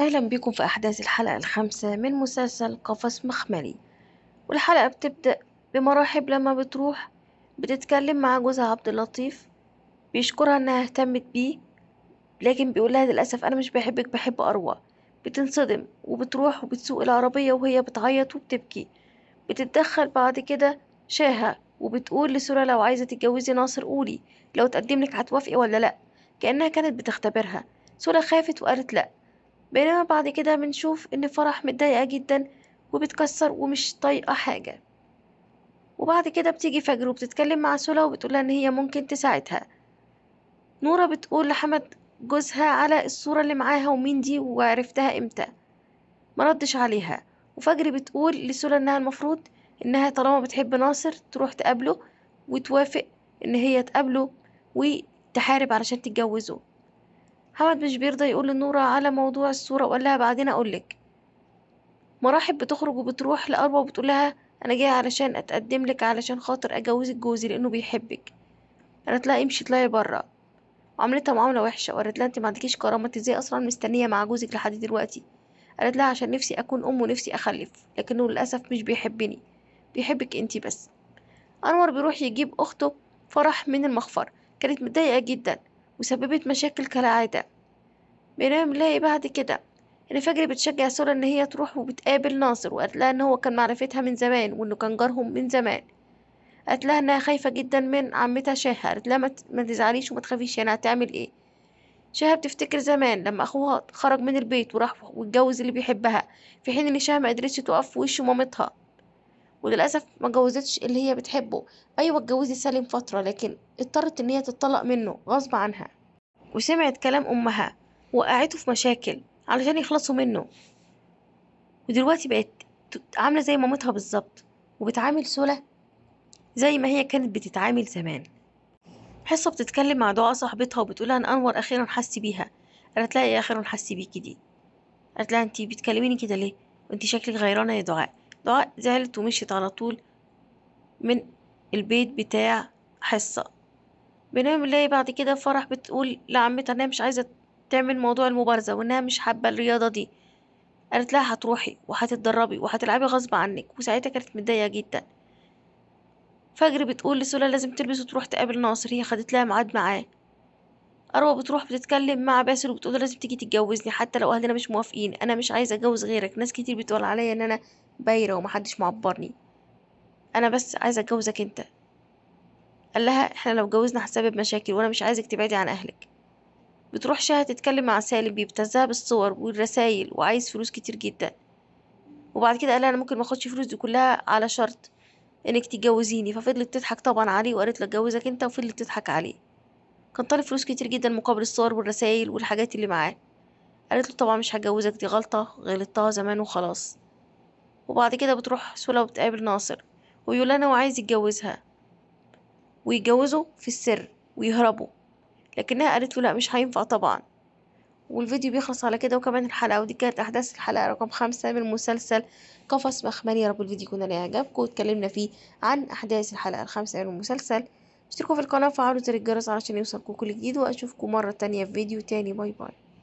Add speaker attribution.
Speaker 1: أهلا بكم في أحداث الحلقة الخامسة من مسلسل قفص مخملي والحلقة بتبدأ بمراحب لما بتروح بتتكلم مع جوزها عبد اللطيف بيشكرها إنها اهتمت بيه لكن بيقولها للأسف أنا مش بحبك بحب أروى بتنصدم وبتروح وبتسوق العربية وهي بتعيط وبتبكي بتتدخل بعد كده شاهة وبتقول لسورة لو عايزة تتجوزي ناصر قولي لو تقدم لك هتوافقي ولا لأ كأنها كانت بتختبرها سورة خافت وقالت لأ بينما بعد كده بنشوف إن فرح متضايقة جدا وبتكسر ومش طايقة حاجة وبعد كده بتيجي فجر وبتتكلم مع سولا وبتقولها إن هي ممكن تساعدها نورة بتقول لحمد جوزها على الصورة اللي معاها ومين دي وعرفتها إمتى مردش عليها وفجر بتقول لسولا إنها المفروض إنها طالما بتحب ناصر تروح تقابله وتوافق إن هي تقابله وتحارب علشان تتجوزه محمد مش بيرضى يقول لنورة على موضوع الصورة وقال لها بعدين أقولك مراحب بتخرج وبتروح لأروى وبتقول لها أنا جاية علشان أتقدم لك علشان خاطر أجوزك جوزي لأنه بيحبك قالت لها امشي اطلعي برا وعملتها معاملة وحشة وقالت لها انت ما عندكيش كرامة ازاي اصلا مستنية مع جوزك لحد دلوقتي قالت لها عشان نفسي اكون ام ونفسي اخلف لكنه للاسف مش بيحبني بيحبك انت بس انور بيروح يجيب اخته فرح من المخفر كانت متضايقة جدا وسببت مشاكل كالعادة بينما بنلاقي بعد كده إن فجر بتشجع سورة إن هي تروح وبتقابل ناصر وقالت لها إن هو كان معرفتها من زمان وإنه كان جارهم من زمان قالت لها إنها خايفة جدا من عمتها شاهة قالت لها ما تزعليش وما تخافيش يعني هتعمل إيه شاهة بتفتكر زمان لما أخوها خرج من البيت وراح واتجوز اللي بيحبها في حين إن شاهة ما قدرتش تقف في وش مامتها وللاسف ما جوزتش اللي هي بتحبه ايوه اتجوزت سالم فتره لكن اضطرت ان هي تتطلق منه غصب عنها وسمعت كلام امها وقعته في مشاكل علشان يخلصوا منه ودلوقتي بقت عامله زي مامتها بالظبط وبتعامل سوله زي ما هي كانت بتتعامل زمان حصه بتتكلم مع دعاء صاحبتها وبتقولها ان انور اخيرا حس بيها قالت لها ايه اخيرا حس بيكي دي قالت لها انتي بتكلميني كده ليه وانتي شكلك غيرانه يا دعاء زعلت ومشيت على طول من البيت بتاع حصة بنام نلاقي بعد كده فرح بتقول لعمتها انها مش عايزة تعمل موضوع المبارزة وانها مش حابة الرياضة دي قالت لها هتروحي وهتتدربي وهتلعبي غصب عنك وساعتها كانت متضايقة جدا فجر بتقول لسولا لازم تلبس وتروح تقابل ناصر هي خدت لها ميعاد معاه أروى بتروح بتتكلم مع باسل وبتقول لازم تيجي تتجوزني حتى لو أهلنا مش موافقين أنا مش عايزة أتجوز غيرك ناس كتير بتقول عليا إن أنا بايرة ومحدش معبرني انا بس عايزه اتجوزك انت قال لها احنا لو اتجوزنا هسبب مشاكل وانا مش عايزك تبعدي عن اهلك بتروح شها تتكلم مع سالم بيبتزها بالصور والرسايل وعايز فلوس كتير جدا وبعد كده قال لها انا ممكن ماخدش فلوس دي كلها على شرط انك تتجوزيني ففضلت تضحك طبعا عليه وقالت له اتجوزك انت وفضلت تضحك عليه كان طالب فلوس كتير جدا مقابل الصور والرسايل والحاجات اللي معاه قالت له طبعا مش هتجوزك دي غلطه غلطتها زمان وخلاص وبعد كده بتروح سولا وبتقابل ناصر ويقول انا وعايز يتجوزها ويتجوزوا في السر ويهربوا لكنها قالت له لا مش هينفع طبعا والفيديو بيخلص على كده وكمان الحلقة ودي كانت أحداث الحلقة رقم خمسة من مسلسل قفص مخملي يا رب الفيديو يكون لإعجابكم واتكلمنا فيه عن أحداث الحلقة الخامسة من المسلسل اشتركوا في القناة وفعلوا زر الجرس علشان يوصلكم كل جديد وأشوفكم مرة تانية في فيديو تاني باي باي